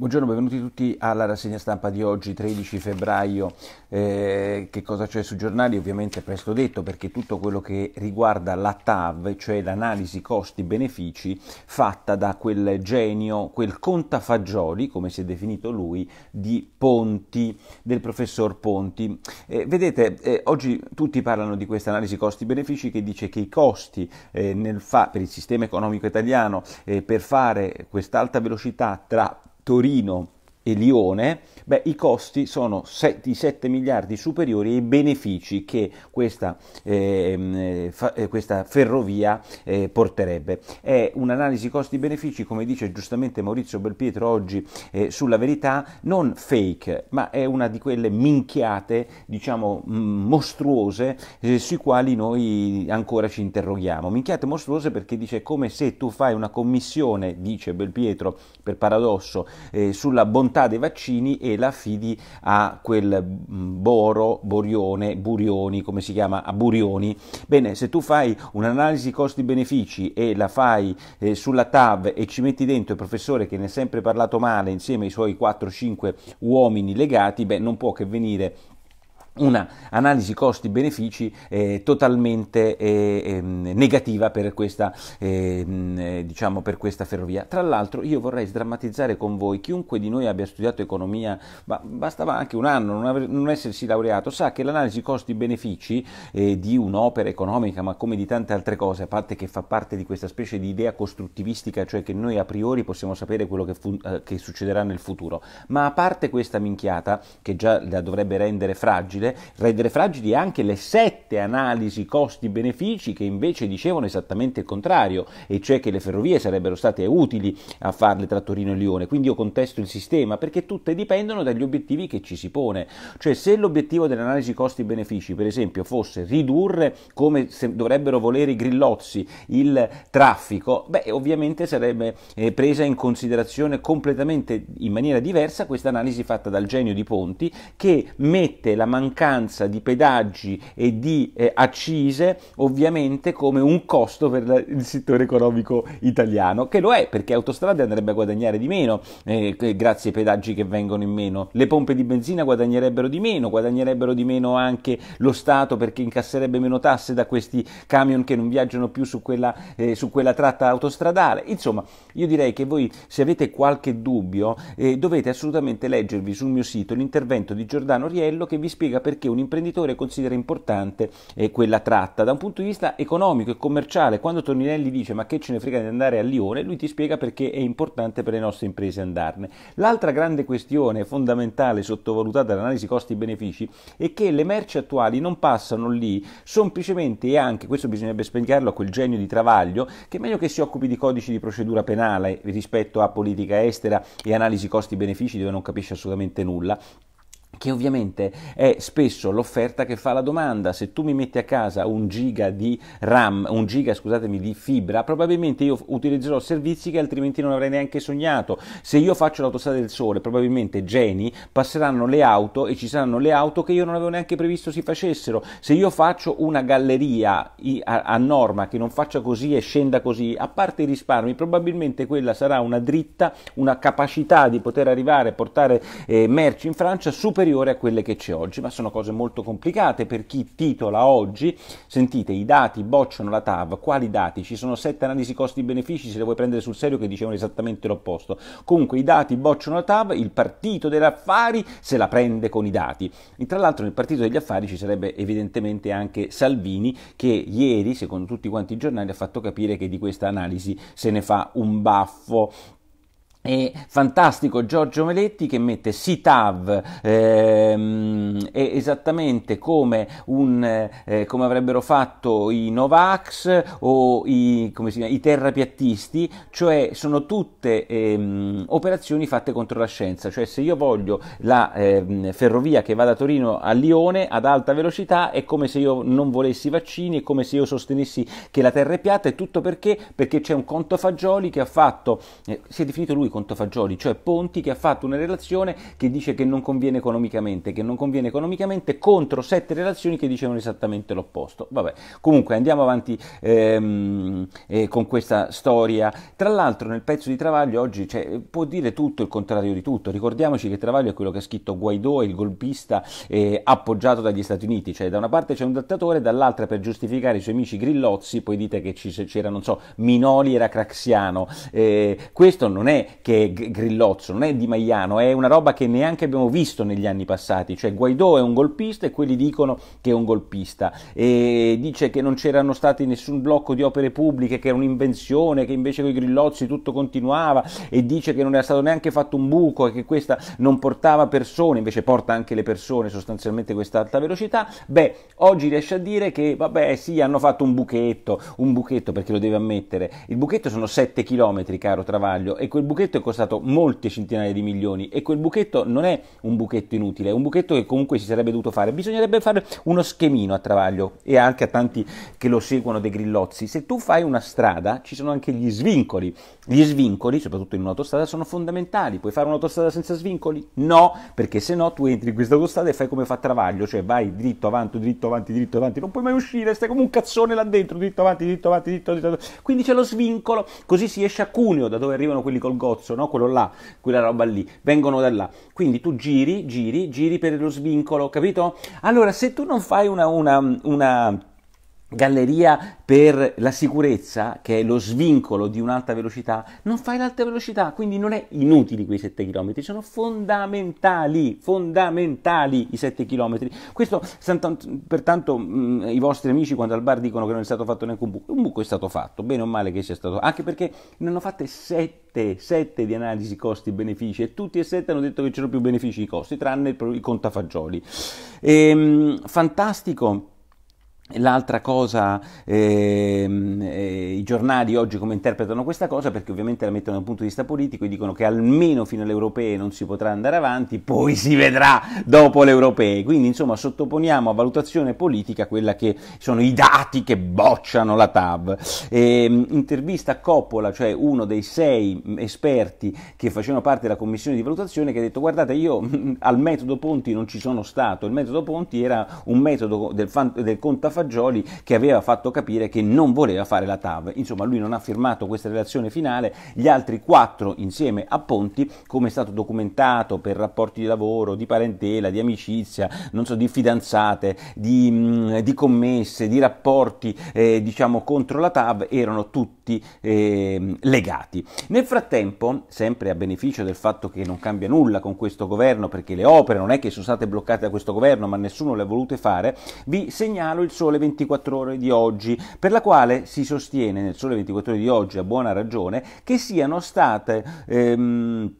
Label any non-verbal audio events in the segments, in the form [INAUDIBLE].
Buongiorno, benvenuti tutti alla rassegna stampa di oggi, 13 febbraio. Eh, che cosa c'è sui giornali? Ovviamente presto detto perché tutto quello che riguarda la TAV, cioè l'analisi costi-benefici fatta da quel genio, quel contafagioli, come si è definito lui, di Ponti, del professor Ponti. Eh, vedete, eh, oggi tutti parlano di questa analisi costi-benefici che dice che i costi eh, fa- per il sistema economico italiano eh, per fare quest'alta velocità tra Torino e Lione, beh, i costi sono di 7 miliardi superiori ai benefici che questa, ehm, eh, fa, eh, questa ferrovia eh, porterebbe. È un'analisi costi-benefici, come dice giustamente Maurizio Belpietro oggi eh, sulla verità, non fake, ma è una di quelle minchiate, diciamo, mostruose eh, sui quali noi ancora ci interroghiamo. Minchiate mostruose perché dice come se tu fai una commissione, dice Belpietro per paradosso, eh, sulla bontà realtà dei vaccini e la affidi a quel mm, Boro, Borione, Burioni, come si chiama? A Burioni. Bene, se tu fai un'analisi costi-benefici e la fai eh, sulla TAV e ci metti dentro il professore che ne ha sempre parlato male insieme ai suoi 4-5 uomini legati, beh, non può che venire una analisi costi-benefici eh, totalmente eh, ehm, negativa per questa, ehm, eh, diciamo per questa, ferrovia. Tra l'altro io vorrei sdrammatizzare con voi, chiunque di noi abbia studiato economia, ma bastava anche un anno non, ave- non essersi laureato, sa che l'analisi costi-benefici eh, di un'opera economica, ma come di tante altre cose, a parte che fa parte di questa specie di idea costruttivistica, cioè che noi a priori possiamo sapere quello che, fu- eh, che succederà nel futuro, ma a parte questa minchiata, che già la dovrebbe rendere fragile, fragile, rendere fragili anche le sette analisi costi-benefici che invece dicevano esattamente il contrario, e cioè che le ferrovie sarebbero state utili a farle tra Torino e Lione. Quindi io contesto il sistema perché tutte dipendono dagli obiettivi che ci si pone. Cioè se l'obiettivo dell'analisi costi-benefici, per esempio, fosse ridurre come dovrebbero volere i grillozzi il traffico, beh ovviamente sarebbe eh, presa in considerazione completamente in maniera diversa questa analisi fatta dal genio di Ponti che mette la mancanza mancanza di pedaggi e di eh, accise ovviamente come un costo per la, il settore economico italiano, che lo è perché autostrade andrebbe a guadagnare di meno eh, grazie ai pedaggi che vengono in meno, le pompe di benzina guadagnerebbero di meno, guadagnerebbero di meno anche lo Stato perché incasserebbe meno tasse da questi camion che non viaggiano più su quella, eh, su quella tratta autostradale. Insomma, io direi che voi se avete qualche dubbio eh, dovete assolutamente leggervi sul mio sito l'intervento di Giordano Riello che vi spiega significa perché un imprenditore considera importante eh, quella tratta. Da un punto di vista economico e commerciale, quando Toninelli dice ma che ce ne frega di andare a Lione, lui ti spiega perché è importante per le nostre imprese andarne. L'altra grande questione fondamentale sottovalutata dall'analisi costi-benefici è che le merci attuali non passano lì semplicemente e anche, questo bisognerebbe spiegarlo a quel genio di Travaglio, che è meglio che si occupi di codici di procedura penale rispetto a politica estera e analisi costi-benefici dove non capisce assolutamente nulla, che ovviamente è spesso l'offerta che fa la domanda. Se tu mi metti a casa un giga di RAM, un giga scusatemi, di fibra, probabilmente io utilizzerò servizi che altrimenti non avrei neanche sognato. Se io faccio l'autostrada del sole, probabilmente geni passeranno le auto e ci saranno le auto che io non avevo neanche previsto si facessero. Se io faccio una galleria a norma che non faccia così e scenda così, a parte i risparmi, probabilmente quella sarà una dritta, una capacità di poter arrivare e portare eh, merci in Francia superiore superiore a quelle che c'è oggi, ma sono cose molto complicate per chi titola oggi, sentite, i dati bocciano la TAV, quali dati? Ci sono sette analisi costi-benefici, se le vuoi prendere sul serio che dicevano esattamente l'opposto. Comunque i dati bocciano la TAV, il partito degli affari se la prende con i dati. E tra l'altro nel partito degli affari ci sarebbe evidentemente anche Salvini che ieri, secondo tutti quanti i giornali, ha fatto capire che di questa analisi se ne fa un baffo e fantastico Giorgio Meletti che mette SITAV ehm, esattamente come, un, eh, come, avrebbero fatto i Novax o i, chiama, i terrapiattisti, cioè sono tutte ehm, operazioni fatte contro la scienza, cioè se io voglio la ehm, ferrovia che va da Torino a Lione ad alta velocità è come se io non volessi vaccini, è come se io sostenessi che la terra è piatta e tutto perché? Perché c'è un conto fagioli che ha fatto, eh, si è definito lui contro Fagioli, cioè Ponti che ha fatto una relazione che dice che non conviene economicamente, che non conviene economicamente contro sette relazioni che dicevano esattamente l'opposto. Vabbè, comunque andiamo avanti ehm, eh, con questa storia. Tra l'altro nel pezzo di Travaglio oggi cioè, può dire tutto il contrario di tutto. Ricordiamoci che Travaglio è quello che ha scritto Guaidò, il golpista eh, appoggiato dagli Stati Uniti, cioè da una parte c'è un dittatore, dall'altra per giustificare i suoi amici grillozzi poi dite che c'era, non so, Minoli era craxiano. Eh, questo non è che è grillozzo, non è di Maiano, è una roba che neanche abbiamo visto negli anni passati, cioè Guaidó è un golpista e quelli dicono che è un golpista e dice che non c'erano stati nessun blocco di opere pubbliche, che era un'invenzione, che invece con i grillozzi tutto continuava e dice che non era stato neanche fatto un buco e che questa non portava persone, invece porta anche le persone sostanzialmente questa alta velocità, beh, oggi riesce a dire che vabbè sì, hanno fatto un buchetto, un buchetto perché lo deve ammettere, il buchetto sono 7 km caro Travaglio e quel buchetto buchetto è costato molte centinaia di milioni e quel buchetto non è un buchetto inutile, è un buchetto che comunque si sarebbe dovuto fare. Bisognerebbe fare uno schemino a Travaglio e anche a tanti che lo seguono dei grillozzi. Se tu fai una strada ci sono anche gli svincoli. Gli svincoli, soprattutto in un'autostrada, sono fondamentali. Puoi fare un'autostrada senza svincoli? No, perché se no tu entri in questa autostrada e fai come fa Travaglio, cioè vai dritto avanti, dritto avanti, dritto avanti, non puoi mai uscire, stai come un cazzone là dentro, dritto avanti, dritto avanti, dritto avanti. Quindi c'è lo svincolo, così si esce a Cuneo da dove arrivano quelli col gozzo negozio, no? quello là, quella roba lì, vengono da là. Quindi tu giri, giri, giri per lo svincolo, capito? Allora, se tu non fai una, una, una galleria per la sicurezza, che è lo svincolo di un'alta velocità, non fai l'alta velocità, quindi non è inutili quei 7 km, sono fondamentali, fondamentali i 7 km. Questo, pertanto, mh, mm, i vostri amici quando al bar dicono che non è stato fatto neanche un buco, un buco è stato fatto, bene o male che sia stato, anche perché ne hanno fatte 7, 7 di analisi costi-benefici e tutti e 7 hanno detto che c'erano più benefici di costi, tranne i contafagioli. Ehm, fantastico L'altra cosa, ehm, eh, i giornali oggi come interpretano questa cosa, perché ovviamente la mettono da un punto di vista politico e dicono che almeno fino alle europee non si potrà andare avanti, poi si vedrà dopo le europee. Quindi insomma sottoponiamo a valutazione politica quella che sono i dati che bocciano la TAV. Eh, intervista a Coppola, cioè uno dei sei esperti che facevano parte della commissione di valutazione, che ha detto guardate io [LAUGHS] al metodo Ponti non ci sono stato, il metodo Ponti era un metodo del, fan, del contafazione Fagioli che aveva fatto capire che non voleva fare la TAV. Insomma, lui non ha firmato questa relazione finale, gli altri quattro insieme a Ponti, come è stato documentato per rapporti di lavoro, di parentela, di amicizia, non so, di fidanzate, di, mm, di commesse, di rapporti eh, diciamo contro la TAV, erano tutti eh, legati. Nel frattempo, sempre a beneficio del fatto che non cambia nulla con questo governo, perché le opere non è che sono state bloccate da questo governo, ma nessuno le ha volute fare, vi segnalo il sole Sole 24 Ore di oggi, per la quale si sostiene nel Sole 24 Ore di oggi, a buona ragione, che siano state... Ehm,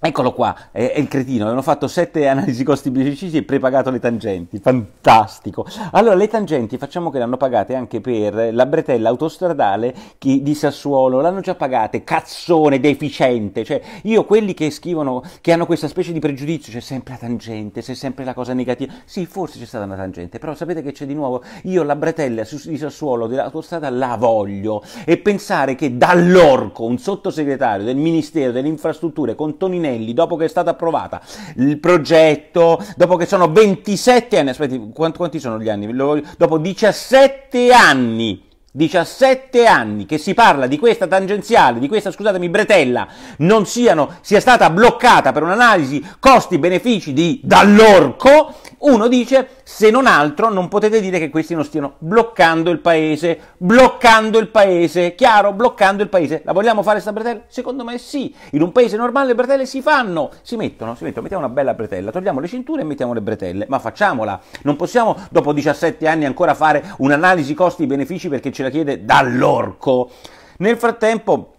Eccolo qua, è, è, il cretino, avevano fatto sette analisi costi benefici e prepagato le tangenti, fantastico. Allora le tangenti facciamo che le hanno pagate anche per la bretella autostradale di Sassuolo, l'hanno già pagate, cazzone, deficiente, cioè io quelli che scrivono, che hanno questa specie di pregiudizio, c'è sempre la tangente, c'è sempre la cosa negativa, sì forse c'è stata una tangente, però sapete che c'è di nuovo, io la bretella di Sassuolo dell'autostrada la voglio e pensare che dall'orco un sottosegretario del Ministero delle Infrastrutture con Tonino Toninelli, dopo che è stata approvata il progetto, dopo che sono 27 anni, aspetti, quanti, quanti sono gli anni? Dopo 17 anni 17 anni che si parla di questa tangenziale, di questa, scusatemi, bretella, non siano, sia stata bloccata per un'analisi costi-benefici di Dall'Orco, uno dice, se non altro, non potete dire che questi non stiano bloccando il paese, bloccando il paese, chiaro, bloccando il paese. La vogliamo fare sta bretella? Secondo me sì. In un paese normale le bretelle si fanno, si mettono, si mettono, mettiamo una bella bretella, togliamo le cinture e mettiamo le bretelle, ma facciamola. Non possiamo dopo 17 anni ancora fare un'analisi costi-benefici perché ce la chiede dall'orco. Nel frattempo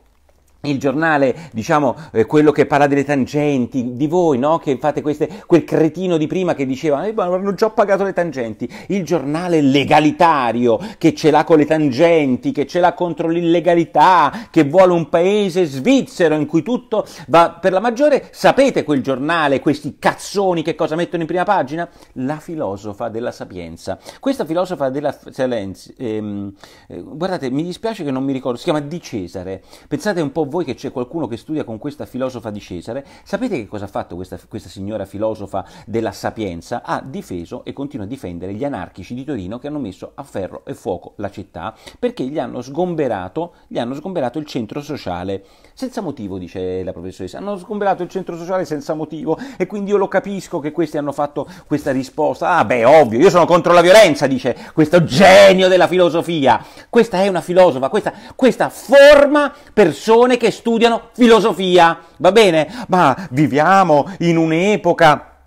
il giornale, diciamo, eh, quello che parla delle tangenti, di voi, no? Che fate queste, quel cretino di prima che diceva, eh, ma hanno già pagato le tangenti. Il giornale legalitario, che ce l'ha con le tangenti, che ce l'ha contro l'illegalità, che vuole un paese svizzero in cui tutto va per la maggiore. Sapete quel giornale, questi cazzoni che cosa mettono in prima pagina? La filosofa della sapienza. Questa filosofa della sapienza, ehm, eh, guardate, mi dispiace che non mi ricordo, si chiama Di Cesare. Pensate un po' voi che c'è qualcuno che studia con questa filosofa di Cesare, sapete che cosa ha fatto questa, questa signora filosofa della sapienza? Ha difeso e continua a difendere gli anarchici di Torino che hanno messo a ferro e fuoco la città perché gli hanno sgomberato, gli hanno sgomberato il centro sociale. Senza motivo, dice la professoressa, hanno sgomberato il centro sociale senza motivo e quindi io lo capisco che questi hanno fatto questa risposta. Ah beh, ovvio, io sono contro la violenza, dice questo genio della filosofia. Questa è una filosofa, questa, questa forma persone che che studiano filosofia, va bene? Ma viviamo in un'epoca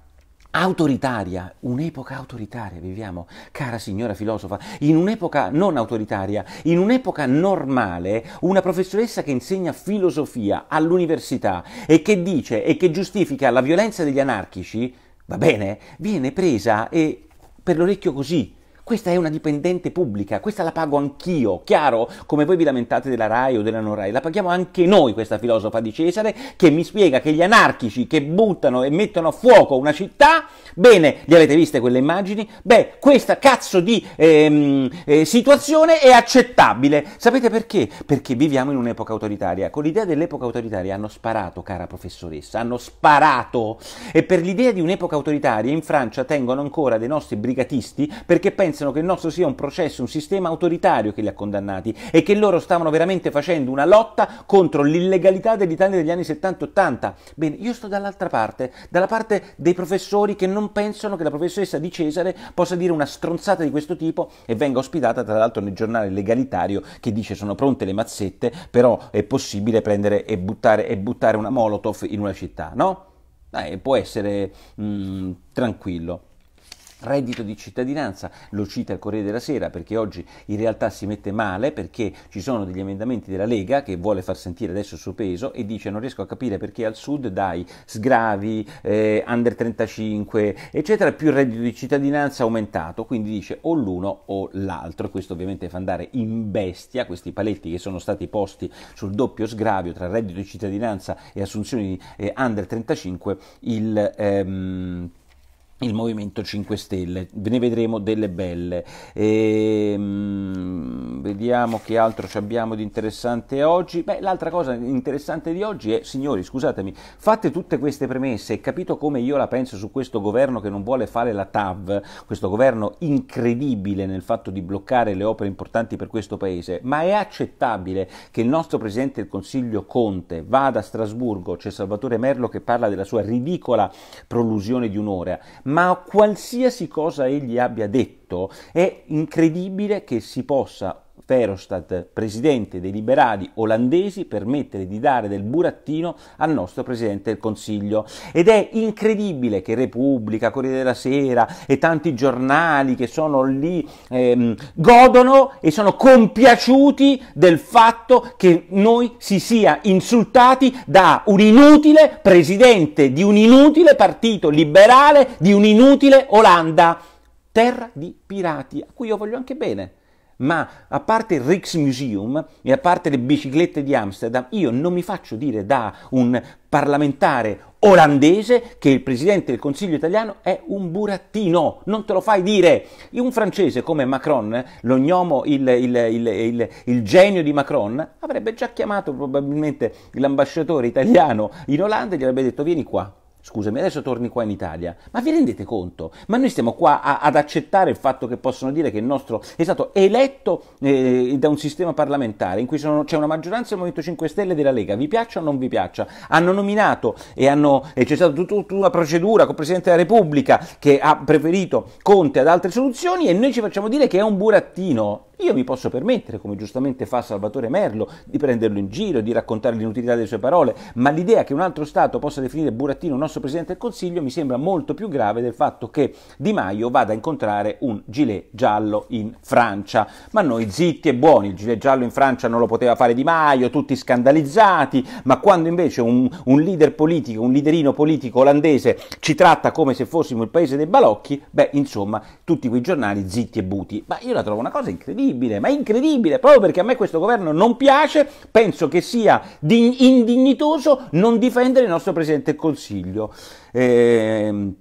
autoritaria, un'epoca autoritaria viviamo, cara signora filosofa, in un'epoca non autoritaria, in un'epoca normale, una professoressa che insegna filosofia all'università e che dice e che giustifica la violenza degli anarchici, va bene, viene presa e per l'orecchio così, questa è una dipendente pubblica, questa la pago anch'io, chiaro? Come voi vi lamentate della RAI o della non RAI, la paghiamo anche noi questa filosofa di Cesare che mi spiega che gli anarchici che buttano e mettono a fuoco una città, bene, li avete viste quelle immagini? Beh, questa cazzo di ehm, eh, situazione è accettabile. Sapete perché? Perché viviamo in un'epoca autoritaria. Con l'idea dell'epoca autoritaria hanno sparato, cara professoressa, hanno sparato. E per l'idea di un'epoca autoritaria in Francia tengono ancora dei nostri brigatisti perché pensano pensano che il nostro sia un processo, un sistema autoritario che li ha condannati e che loro stavano veramente facendo una lotta contro l'illegalità dell'Italia degli anni 70-80. Bene, io sto dall'altra parte, dalla parte dei professori che non pensano che la professoressa di Cesare possa dire una stronzata di questo tipo e venga ospitata tra l'altro nel giornale legalitario che dice sono pronte le mazzette, però è possibile prendere e buttare, e buttare una Molotov in una città, no? Eh, può essere mh, mm, tranquillo. Reddito di cittadinanza lo cita il Corriere della Sera perché oggi in realtà si mette male perché ci sono degli emendamenti della Lega che vuole far sentire adesso il suo peso e dice non riesco a capire perché al sud dai sgravi, eh, under 35 eccetera più il reddito di cittadinanza aumentato quindi dice o l'uno o l'altro e questo ovviamente fa andare in bestia questi paletti che sono stati posti sul doppio sgravio tra reddito di cittadinanza e assunzioni eh, under 35 il ehm, il Movimento 5 Stelle, ne vedremo delle belle. E, ehm, mh, vediamo che altro ci abbiamo di interessante oggi. Beh, l'altra cosa interessante di oggi è, signori, scusatemi, fate tutte queste premesse e capito come io la penso su questo governo che non vuole fare la TAV, questo governo incredibile nel fatto di bloccare le opere importanti per questo paese, ma è accettabile che il nostro Presidente del Consiglio Conte vada a Strasburgo, c'è Salvatore Merlo che parla della sua ridicola prolusione di un'ora, ma qualsiasi cosa egli abbia detto è incredibile che si possa Verhofstadt, presidente dei liberali olandesi, permettere di dare del burattino al nostro presidente del Consiglio. Ed è incredibile che Repubblica, Corriere della Sera e tanti giornali che sono lì ehm, godono e sono compiaciuti del fatto che noi si sia insultati da un inutile presidente di un inutile partito liberale di un'inutile Olanda, terra di pirati, a cui io voglio anche bene ma a parte il Rijksmuseum e a parte le biciclette di Amsterdam, io non mi faccio dire da un parlamentare olandese che il presidente del Consiglio italiano è un burattino, non te lo fai dire. Un francese come Macron, l'ognomo, il, il, il, il genio di Macron, avrebbe già chiamato probabilmente l'ambasciatore italiano in Olanda e gli avrebbe detto vieni qua, Scusami, adesso torni qua in Italia. Ma vi rendete conto? Ma noi stiamo qua a, ad accettare il fatto che possono dire che il nostro è stato eletto eh, da un sistema parlamentare in cui sono, c'è una maggioranza del Movimento 5 Stelle e della Lega, vi piaccia o non vi piaccia? Hanno nominato e, hanno, e c'è stata tutta, tutta una procedura con il Presidente della Repubblica che ha preferito Conte ad altre soluzioni e noi ci facciamo dire che è un burattino. Io mi posso permettere, come giustamente fa Salvatore Merlo, di prenderlo in giro, di raccontare l'inutilità delle sue parole, ma l'idea che un altro Stato possa definire burattino un nostro nostro Presidente del Consiglio mi sembra molto più grave del fatto che Di Maio vada a incontrare un gilet giallo in Francia. Ma noi zitti e buoni, il gilet giallo in Francia non lo poteva fare Di Maio, tutti scandalizzati, ma quando invece un, un leader politico, un liderino politico olandese ci tratta come se fossimo il paese dei balocchi, beh insomma tutti quei giornali zitti e buti. Ma io la trovo una cosa incredibile, ma incredibile, proprio perché a me questo governo non piace, penso che sia indignitoso non difendere il nostro Presidente del Consiglio. Eh,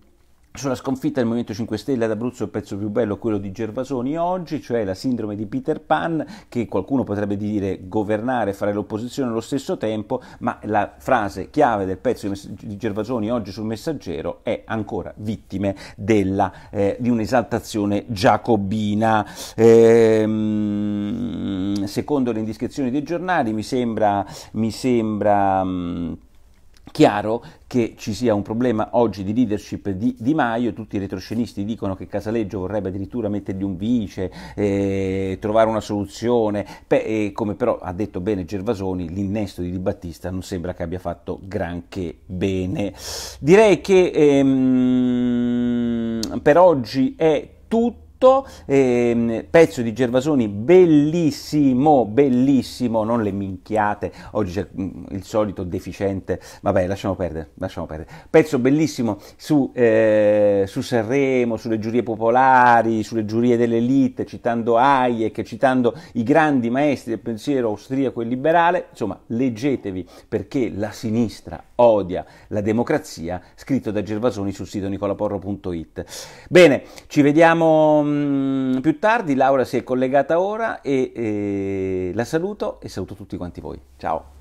sulla sconfitta del Movimento 5 Stelle ad Abruzzo il pezzo più bello è quello di Gervasoni oggi, cioè la sindrome di Peter Pan, che qualcuno potrebbe dire governare e fare l'opposizione allo stesso tempo, ma la frase chiave del pezzo di Gervasoni oggi sul messaggero è ancora vittime della, eh, di un'esaltazione giacobina. Ehm, secondo le indiscrezioni dei giornali mi sembra... Mi sembra mh, mm, chiaro che ci sia un problema oggi di leadership di Di Maio, tutti i retroscenisti dicono che Casaleggio vorrebbe addirittura mettergli un vice, eh, trovare una soluzione, Beh, eh, come però ha detto bene Gervasoni, l'innesto di Di Battista non sembra che abbia fatto granché bene. Direi che ehm, per oggi è tutto tutto, ehm, pezzo di Gervasoni bellissimo, bellissimo, non le minchiate, oggi c'è mm, il solito deficiente, vabbè lasciamo perdere, lasciamo perdere, pezzo bellissimo su, eh, su Sanremo, sulle giurie popolari, sulle giurie dell'elite, citando Hayek, citando i grandi maestri del pensiero austriaco e liberale, insomma leggetevi perché la sinistra odia la democrazia, scritto da Gervasoni sul sito nicolaporro.it. Bene, ci vediamo Ehm, più tardi, Laura si è collegata ora e, e eh, la saluto e saluto tutti quanti voi. Ciao!